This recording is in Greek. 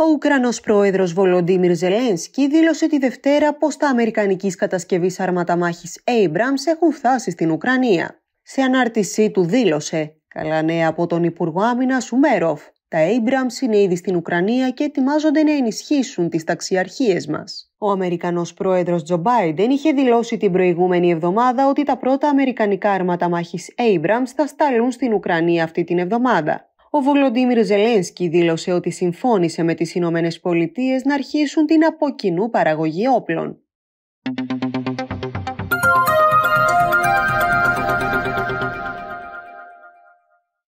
Ο Ουκρανός πρόεδρος Βολοντίμιρ Ζελένσκι δήλωσε τη Δευτέρα πως τα αμερικανικής κατασκευής αρματαμάχης Abrams έχουν φτάσει στην Ουκρανία. Σε ανάρτησή του δήλωσε «Καλά νέα από τον Υπουργό Άμυνας Σουμέροφ. Τα Abrams είναι ήδη στην Ουκρανία και ετοιμάζονται να ενισχύσουν τις ταξιαρχίες μας». Ο Αμερικανός πρόεδρος Τζο Μπάιντεν είχε δηλώσει την προηγούμενη εβδομάδα ότι τα πρώτα αμερικανικά αρματα αρματαμάχης Abrams θα σταλούν στην Ουκρανία αυτή την εβδομάδα. Ο Βολοντίμιρ Ζελένσκι δήλωσε ότι συμφώνησε με τις Ηνωμένες Πολιτείες να αρχίσουν την αποκοινού παραγωγή όπλων.